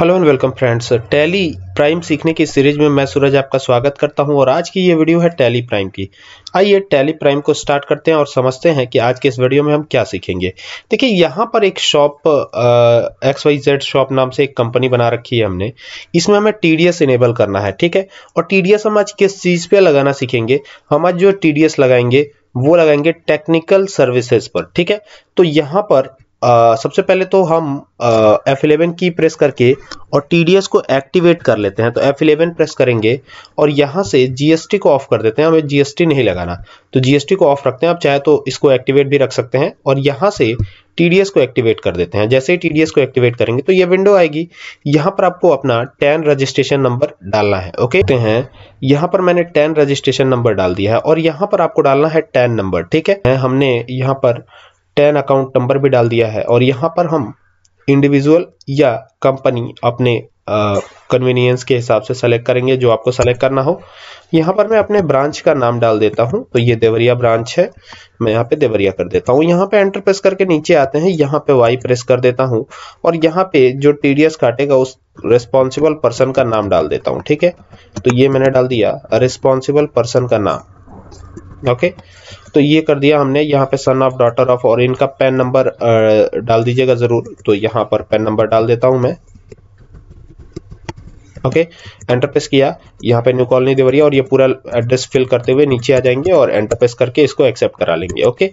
hello and welcome friends Tally Prime सीखने की series में मैं सूरज आपका स्वागत करता हूं और आज की ये वीडियो है टैली प्राइम की आइए टैली प्राइम को स्टार्ट करते हैं और समझते हैं कि आज के इस वीडियो में हम क्या सीखेंगे देखिए यहाँ पर एक shop X Y Z shop नाम से एक कंपनी बना रखी है हमने इसमें हमें टी इनेबल करना है ठीक है और टी हम आज किस चीज़ पर लगाना सीखेंगे हम आज जो टी लगाएंगे वो लगाएंगे टेक्निकल सर्विसेज पर ठीक है तो यहाँ पर सबसे पहले तो हम एफ इलेवन की प्रेस करके और टीडीएस को एक्टिवेट कर लेते हैं तो एफ इलेवन प्रेस करेंगे और यहाँ से जीएसटी को ऑफ कर देते हैं हमें जीएसटी नहीं लगाना तो जीएसटी को ऑफ रखते हैं आप चाहे तो इसको एक्टिवेट भी रख सकते हैं और यहाँ से टीडीएस को एक्टिवेट कर देते हैं जैसे ही टीडीएस को एक्टिवेट करेंगे तो ये विंडो आएगी यहाँ पर आपको अपना टेन रजिस्ट्रेशन नंबर डालना है ओके तो हैं यहाँ पर मैंने टेन रजिस्ट्रेशन नंबर डाल दिया है और यहाँ पर आपको डालना है टेन नंबर ठीक है हमने यहाँ पर टेन अकाउंट नंबर भी डाल दिया है और यहाँ पर हम इंडिविजुअल या कंपनी अपने कन्वीनियंस के हिसाब से सेलेक्ट करेंगे जो आपको सेलेक्ट करना हो यहाँ पर मैं अपने ब्रांच का नाम डाल देता हूँ तो ये देवरिया ब्रांच है मैं यहाँ पे देवरिया कर देता हूँ यहाँ पे एंटर प्रेस करके नीचे आते हैं यहाँ पे वाई प्रेस कर देता हूँ और यहाँ पे जो टीडीएस काटेगा उस रिस्पॉन्सिबल पर्सन का नाम डाल देता हूँ ठीक है तो ये मैंने डाल दिया रिस्पॉन्सिबल पर्सन का नाम ओके तो ये कर दिया हमने यहाँ पे सन ऑफ डॉटर ऑफ और इनका पेन नंबर डाल दीजिएगा जरूर तो यहाँ पर पेन नंबर डाल देता हूं मैं ओके एंटरप्रेस किया यहाँ पे न्यू रही देवरिया और ये पूरा एड्रेस फिल करते हुए नीचे आ जाएंगे और एंटरप्रेस करके इसको एक्सेप्ट करा लेंगे ओके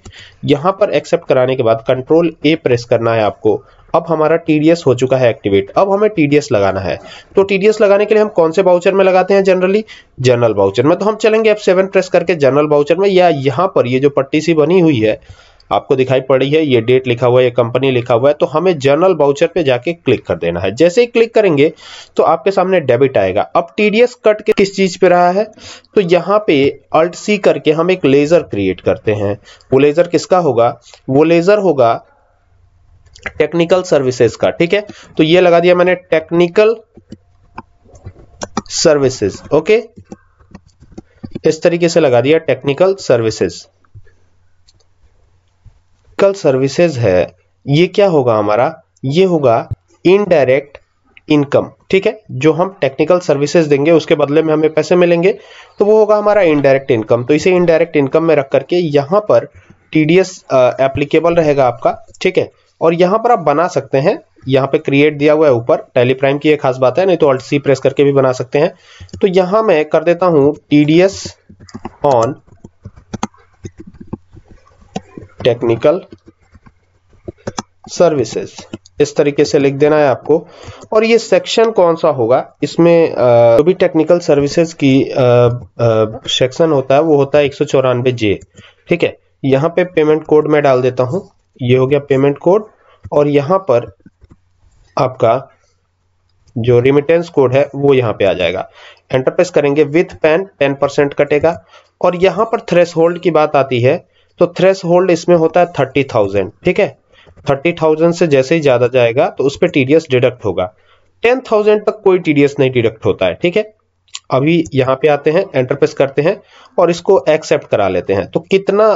यहाँ पर एक्सेप्ट कराने के बाद कंट्रोल ए प्रेस करना है आपको अब हमारा टीडीएस हो चुका है एक्टिवेट अब हमें टीडीएस लगाना है तो टीडीएस लगाने के लिए हम कौन से बाउचर में लगाते हैं जनरली जनरल बाउचर में तो हम चलेंगे एफ सेवन प्रेस करके जनरल बाउचर में या यहाँ पर ये जो पट्टी सी बनी हुई है आपको दिखाई पड़ी है ये डेट लिखा हुआ है ये कंपनी लिखा हुआ है तो हमें जनरल बाउचर पे जाके क्लिक कर देना है जैसे ही क्लिक करेंगे तो आपके सामने डेबिट आएगा अब टीडीएस कट के किस चीज पे रहा है तो यहाँ पे अल्ट सी करके हम एक लेजर क्रिएट करते हैं वो लेजर किसका होगा वो लेजर होगा टेक्निकल सर्विसेज का ठीक है तो ये लगा दिया मैंने टेक्निकल सर्विसेज ओके इस तरीके से लगा दिया टेक्निकल सर्विसेज कल सर्विसेज है ये क्या होगा हमारा ये होगा इनडायरेक्ट इनकम ठीक है जो हम टेक्निकल सर्विसेज देंगे उसके बदले में हमें पैसे मिलेंगे तो वो होगा हमारा इनडायरेक्ट इनकम तो इसे इनडायरेक्ट इनकम में रख करके यहां पर टीडीएस एप्लीकेबल रहेगा आपका ठीक है और यहां पर आप बना सकते हैं यहां पे क्रिएट दिया हुआ है ऊपर टेलीप्राइम प्राइम की एक खास बात है नहीं तो अल्ट सी प्रेस करके भी बना सकते हैं तो यहां मैं कर देता हूं T D S on technical services इस तरीके से लिख देना है आपको और ये सेक्शन कौन सा होगा इसमें जो भी टेक्निकल सर्विसेज की सेक्शन होता है वो होता है एक जे ठीक है यहां पे पेमेंट कोड मैं डाल देता हूं ये हो गया पेमेंट कोड और यहां पर आपका जो रिमिटेंस कोड है वो यहां पे आ जाएगा एंटरप्रेस करेंगे विथ पैन टेन परसेंट कटेगा और यहां पर थ्रेस होल्ड की बात आती है तो थ्रेस होल्ड इसमें होता है थर्टी थाउजेंड ठीक है थर्टी थाउजेंड से जैसे ही ज़्यादा जाएगा तो उस पर टीडीएस डिडक्ट होगा टेन थाउजेंड तक कोई टीडीएस नहीं डिडक्ट होता है ठीक है अभी यहाँ पे आते हैं एंटरप्रेस करते हैं और इसको एक्सेप्ट करा लेते हैं तो कितना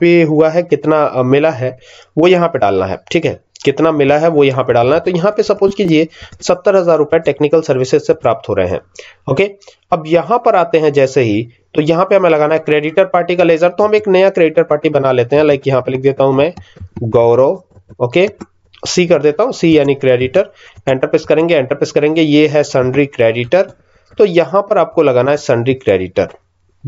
पे हुआ है कितना मिला है वो यहाँ पे डालना है ठीक है कितना मिला है वो यहाँ पे डालना है तो यहाँ पे सपोज कीजिए सत्तर हजार रुपए टेक्निकल सर्विसेज से प्राप्त हो रहे हैं ओके अब यहाँ पर आते हैं जैसे ही तो यहाँ पे हमें लगाना है क्रेडिटर पार्टी का लेजर तो हम एक नया क्रेडिटर पार्टी बना लेते हैं लाइक यहाँ पे लिख देता हूं मैं गौरव ओके सी कर देता हूँ सी यानी क्रेडिटर एंटरप्रेस करेंगे एंटरप्रेस करेंगे ये है सन्ड्री क्रेडिटर तो यहां पर आपको लगाना है सन्ड्री क्रेडिटर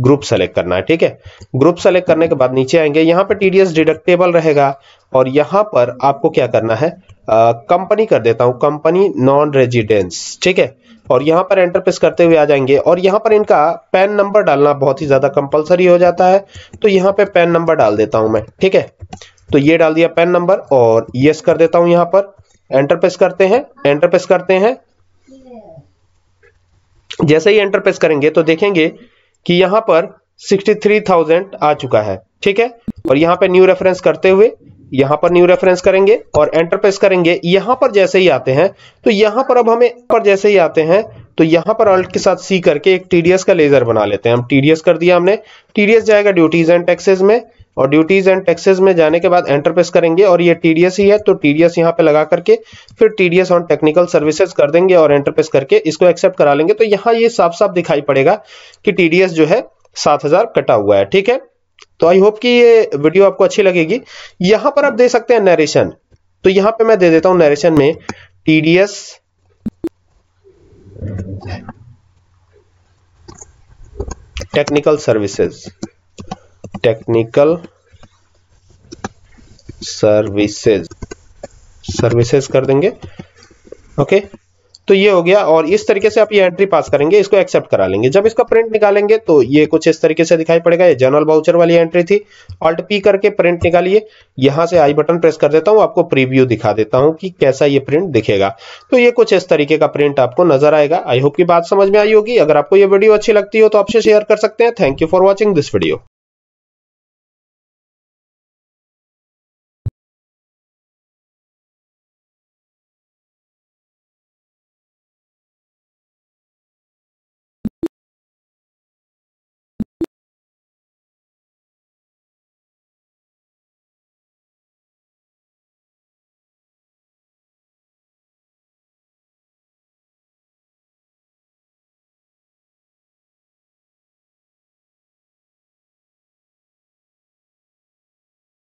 ग्रुप सेलेक्ट करना है ठीक है ग्रुप सेलेक्ट करने के बाद नीचे आएंगे यहां पर टीडीएस डिडक्टेबल रहेगा और यहां पर आपको क्या करना है कंपनी कर देता हूं कंपनी नॉन रेजिडेंस ठीक है और यहां पर एंटर प्रेस करते हुए आ जाएंगे और यहां पर इनका पैन नंबर डालना बहुत ही ज्यादा कंपलसरी हो जाता है तो यहां पे पैन नंबर डाल देता हूं मैं ठीक है तो ये डाल दिया पैन नंबर और यस कर देता हूं यहां पर एंटर प्रेस करते हैं एंटर प्रेस करते हैं जैसे ही एंटर प्रेस करेंगे तो देखेंगे कि यहां पर 63,000 आ चुका है ठीक है और यहाँ पर न्यू रेफरेंस करते हुए यहां पर न्यू रेफरेंस करेंगे और एंटर प्रेस करेंगे यहां पर जैसे ही आते हैं तो यहां पर अब हमें पर जैसे ही आते हैं तो यहां पर अल्ट के साथ सी करके एक टीडीएस का लेजर बना लेते हैं हम टीडीएस कर दिया हमने टीडीएस जाएगा ड्यूटीज एंड टैक्सेस में और ड्यूटीज एंड टैक्सेस में जाने के बाद एंटर प्रेस करेंगे और ये टीडीएस ही है तो टीडीएस यहाँ पे लगा करके फिर टीडीएस ऑन टेक्निकल सर्विसेज कर देंगे और एंटर प्रेस करके इसको एक्सेप्ट करा लेंगे तो यहाँ ये साफ साफ दिखाई पड़ेगा कि टीडीएस जो है सात हजार कटा हुआ है ठीक है तो आई होप कि ये वीडियो आपको अच्छी लगेगी यहां पर आप दे सकते हैं नरेशन तो यहां पे मैं दे देता हूं नरेशन में TDS technical services technical services services कर देंगे ओके तो ये हो गया और इस तरीके से आप ये एंट्री पास करेंगे इसको एक्सेप्ट करा लेंगे जब इसका प्रिंट निकालेंगे तो ये कुछ इस तरीके से दिखाई पड़ेगा ये जनरल बाउचर वाली एंट्री थी ऑल्ट पी करके प्रिंट निकालिए यहां से आई बटन प्रेस कर देता हूं आपको प्रीव्यू दिखा देता हूं कि कैसा ये प्रिंट दिखेगा तो ये कुछ इस तरीके का प्रिंट आपको नजर आएगा आई होप की बात समझ में आई होगी अगर आपको ये वीडियो अच्छी लगती हो तो आपसे शेयर कर सकते हैं thank you for watching this video